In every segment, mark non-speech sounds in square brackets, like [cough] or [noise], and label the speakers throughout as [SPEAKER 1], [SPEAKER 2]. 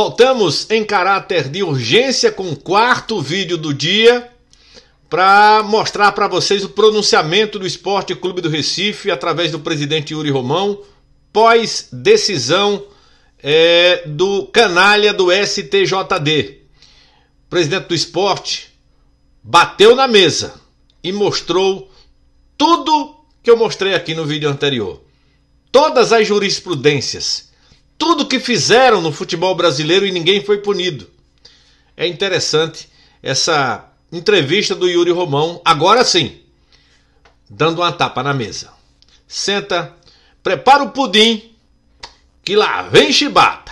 [SPEAKER 1] Voltamos em caráter de urgência com o quarto vídeo do dia para mostrar para vocês o pronunciamento do Esporte Clube do Recife através do presidente Yuri Romão pós decisão é, do canalha do STJD. O presidente do esporte bateu na mesa e mostrou tudo que eu mostrei aqui no vídeo anterior. Todas as jurisprudências tudo que fizeram no futebol brasileiro e ninguém foi punido. É interessante essa entrevista do Yuri Romão, agora sim, dando uma tapa na mesa. Senta, prepara o pudim, que lá vem chibata.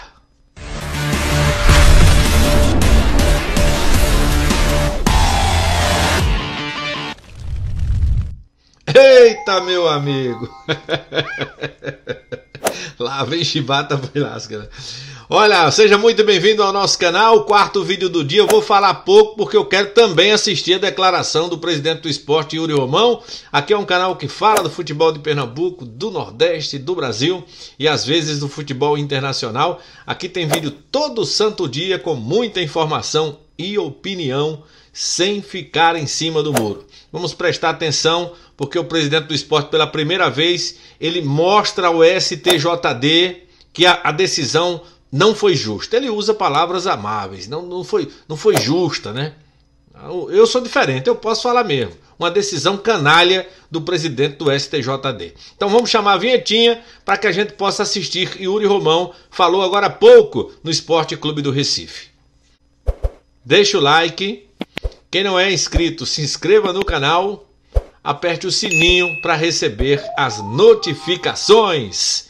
[SPEAKER 1] Eita, meu amigo! [laughs] lá vem chibata, foi lasca. Né? Olha, seja muito bem-vindo ao nosso canal. Quarto vídeo do dia. Eu vou falar pouco porque eu quero também assistir a declaração do presidente do esporte, Yuri Romão. Aqui é um canal que fala do futebol de Pernambuco, do Nordeste, do Brasil e às vezes do futebol internacional. Aqui tem vídeo todo santo dia com muita informação e opinião sem ficar em cima do muro. Vamos prestar atenção porque o presidente do esporte, pela primeira vez, ele mostra ao STJD que a, a decisão não foi justa. Ele usa palavras amáveis, não, não, foi, não foi justa, né? Eu sou diferente, eu posso falar mesmo. Uma decisão canalha do presidente do STJD. Então vamos chamar a vinhetinha para que a gente possa assistir. Yuri Romão falou agora há pouco no Esporte Clube do Recife. Deixa o like. Quem não é inscrito, se inscreva no canal aperte o sininho para receber as notificações.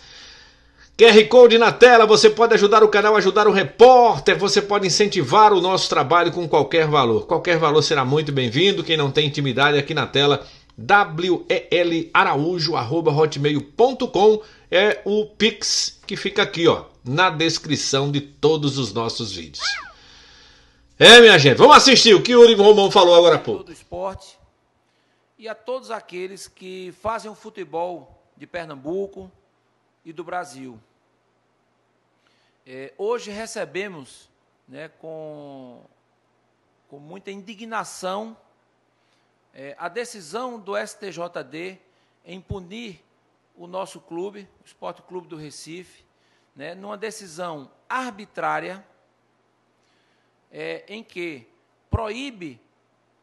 [SPEAKER 1] QR Code na tela, você pode ajudar o canal, ajudar o repórter, você pode incentivar o nosso trabalho com qualquer valor. Qualquer valor será muito bem-vindo. Quem não tem intimidade aqui na tela, welaraújo.hotmail.com é o Pix que fica aqui, ó, na descrição de todos os nossos vídeos. É, minha gente, vamos assistir o que o Uri Romão falou agora há pouco. Todo
[SPEAKER 2] esporte e a todos aqueles que fazem o futebol de Pernambuco e do Brasil. É, hoje recebemos né, com, com muita indignação é, a decisão do STJD em punir o nosso clube, o Esporte Clube do Recife, né, numa decisão arbitrária é, em que proíbe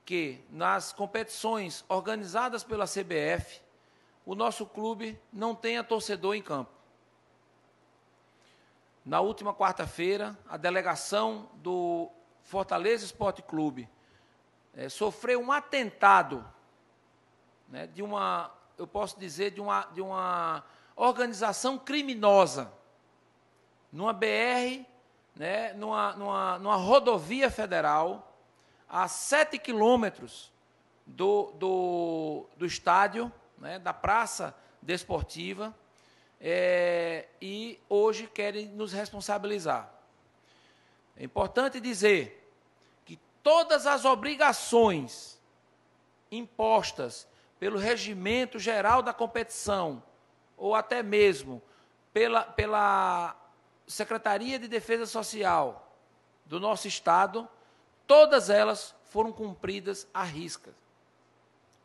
[SPEAKER 2] que nas competições organizadas pela CBF, o nosso clube não tenha torcedor em campo. Na última quarta-feira, a delegação do Fortaleza Esporte Clube é, sofreu um atentado né, de uma, eu posso dizer, de uma, de uma organização criminosa numa BR, né, numa, numa, numa rodovia federal a 7 quilômetros do, do, do estádio, né, da praça desportiva, é, e hoje querem nos responsabilizar. É importante dizer que todas as obrigações impostas pelo regimento geral da competição, ou até mesmo pela, pela Secretaria de Defesa Social do nosso Estado, Todas elas foram cumpridas à risca.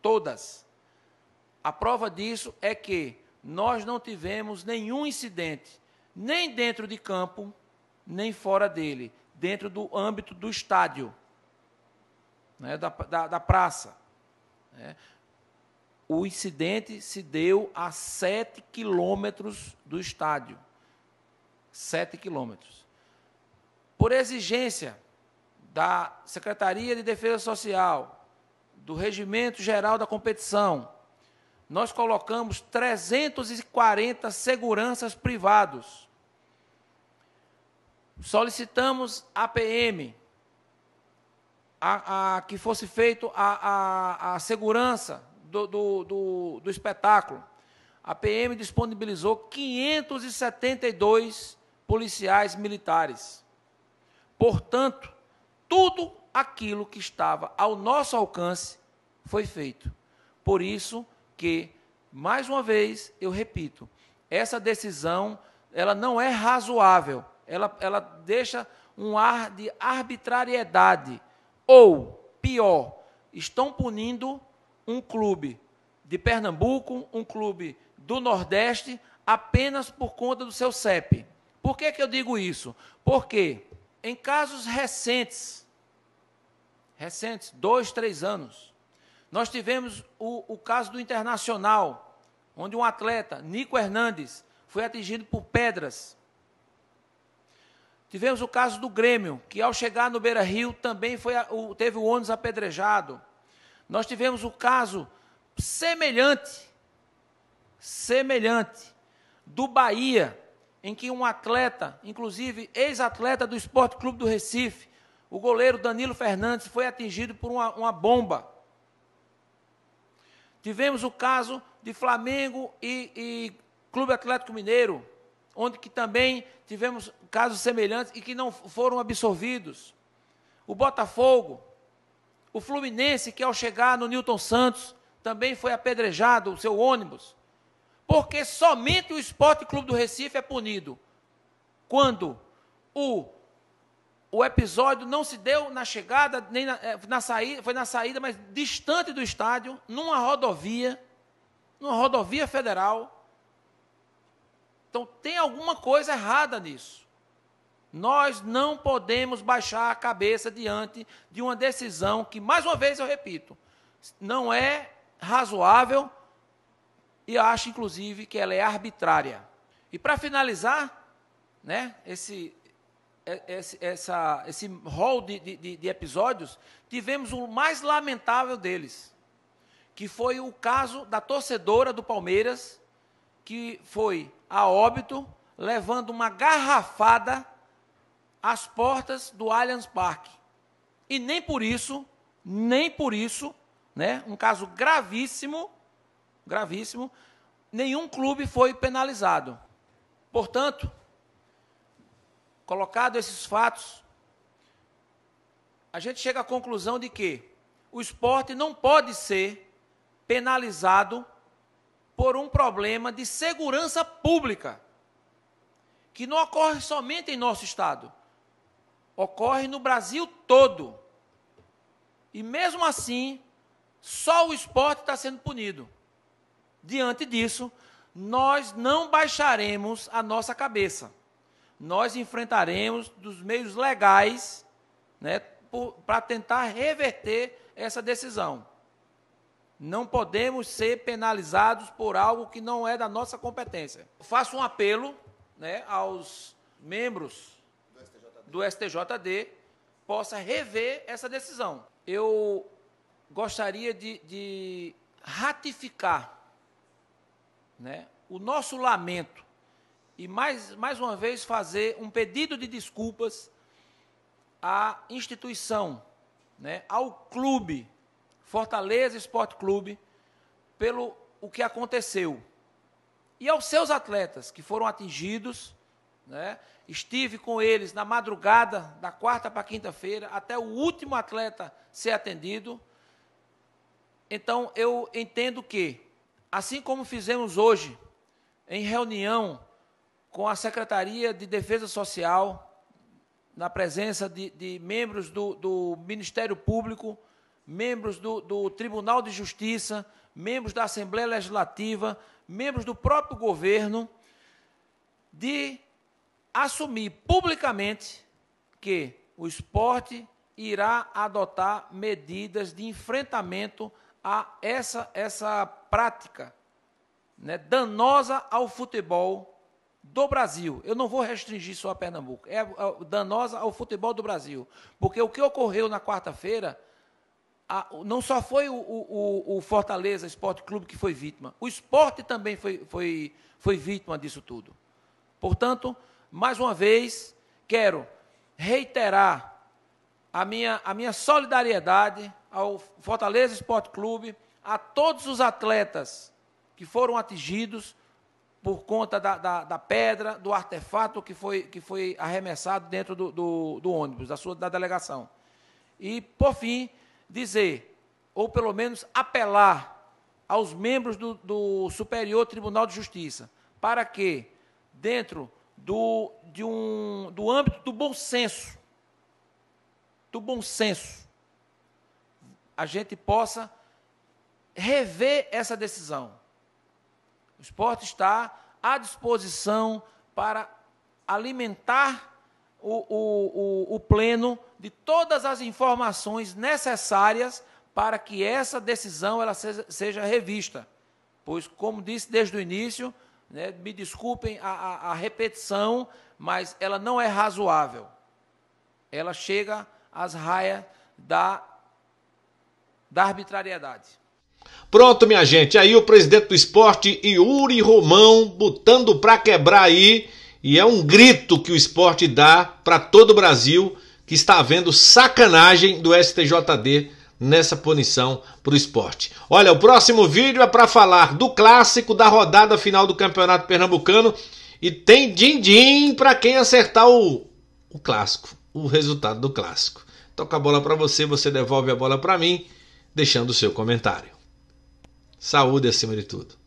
[SPEAKER 2] Todas. A prova disso é que nós não tivemos nenhum incidente, nem dentro de campo, nem fora dele, dentro do âmbito do estádio, né, da, da, da, praça. Né. O incidente se deu a 7 quilômetros do estádio. 7 quilômetros. Por exigência da Secretaria de Defesa Social, do Regimento Geral da Competição, nós colocamos 340 seguranças privados. Solicitamos à PM a, a, que fosse feito a, a, a segurança do, do, do, do espetáculo. A PM disponibilizou 572 policiais militares. Portanto, tudo aquilo que estava ao nosso alcance foi feito. Por isso que, mais uma vez, eu repito, essa decisão, ela não é razoável, ela, ela deixa um ar de arbitrariedade, ou, pior, estão punindo um clube de Pernambuco, um clube do Nordeste, apenas por conta do seu CEP. Por que, que eu digo isso? Porque em casos recentes, recentes, dois, três anos, nós tivemos o, o caso do Internacional, onde um atleta, Nico Hernandes, foi atingido por pedras. Tivemos o caso do Grêmio, que ao chegar no Beira Rio também foi, teve o ônibus apedrejado. Nós tivemos o caso semelhante, semelhante, do Bahia, em que um atleta, inclusive ex-atleta do Esporte Clube do Recife, o goleiro Danilo Fernandes, foi atingido por uma, uma bomba. Tivemos o caso de Flamengo e, e Clube Atlético Mineiro, onde que também tivemos casos semelhantes e que não foram absorvidos. O Botafogo, o Fluminense, que ao chegar no Newton Santos, também foi apedrejado, o seu ônibus. Porque somente o Esporte Clube do Recife é punido quando o, o episódio não se deu na chegada, nem na, eh, na saída, foi na saída, mas distante do estádio, numa rodovia, numa rodovia federal. Então tem alguma coisa errada nisso. Nós não podemos baixar a cabeça diante de uma decisão que, mais uma vez eu repito, não é razoável, e acho, inclusive, que ela é arbitrária. E para finalizar, né, esse, é, esse, essa, esse rol de, de, de episódios, tivemos o mais lamentável deles, que foi o caso da torcedora do Palmeiras, que foi a óbito, levando uma garrafada às portas do Allianz Parque. E nem por isso, nem por isso, né, um caso gravíssimo, gravíssimo, nenhum clube foi penalizado. Portanto, colocado esses fatos, a gente chega à conclusão de que o esporte não pode ser penalizado por um problema de segurança pública, que não ocorre somente em nosso estado, ocorre no Brasil todo. E mesmo assim, só o esporte está sendo punido. Diante disso, nós não baixaremos a nossa cabeça. Nós enfrentaremos dos meios legais né, para tentar reverter essa decisão. Não podemos ser penalizados por algo que não é da nossa competência. Faço um apelo né, aos membros do STJD. do STJD possa rever essa decisão. Eu gostaria de, de ratificar né, o nosso lamento e, mais, mais uma vez, fazer um pedido de desculpas à instituição, né, ao clube, Fortaleza Esporte Clube, pelo o que aconteceu. E aos seus atletas que foram atingidos, né, estive com eles na madrugada, da quarta para quinta-feira, até o último atleta ser atendido. Então, eu entendo que Assim como fizemos hoje, em reunião com a Secretaria de Defesa Social, na presença de, de membros do, do, Ministério Público, membros do, do Tribunal de Justiça, membros da Assembleia Legislativa, membros do próprio governo, de assumir publicamente que o esporte irá adotar medidas de enfrentamento a essa, essa prática né, danosa ao futebol do Brasil. Eu não vou restringir só a Pernambuco, é, é danosa ao futebol do Brasil. Porque o que ocorreu na quarta-feira não só foi o, o, o, Fortaleza Esporte Clube que foi vítima, o esporte também foi, foi, foi vítima disso tudo. Portanto, mais uma vez, quero reiterar a minha, a minha solidariedade ao Fortaleza Esporte Clube, a todos os atletas que foram atingidos por conta da, da, da pedra, do artefato que foi, que foi arremessado dentro do, do, do ônibus, da sua da delegação. E, por fim, dizer, ou pelo menos apelar aos membros do, do Superior Tribunal de Justiça, para que, dentro do, de um, do âmbito do bom senso, do bom senso, a gente possa rever essa decisão. O esporte está à disposição para alimentar o, o, o, o, pleno de todas as informações necessárias para que essa decisão ela seja, seja revista. Pois, como disse desde o início, né, me desculpem a, a, a repetição, mas ela não é razoável. Ela chega às raias da da arbitrariedade.
[SPEAKER 1] Pronto, minha gente. Aí o presidente do esporte, Yuri Romão, botando para quebrar aí. E é um grito que o esporte dá para todo o Brasil que está vendo sacanagem do STJD nessa punição para o esporte. Olha, o próximo vídeo é para falar do clássico da rodada final do Campeonato Pernambucano. E tem din-din para quem acertar o, o clássico, o resultado do clássico. Toca a bola para você, você devolve a bola para mim deixando o seu comentário. Saúde acima de tudo.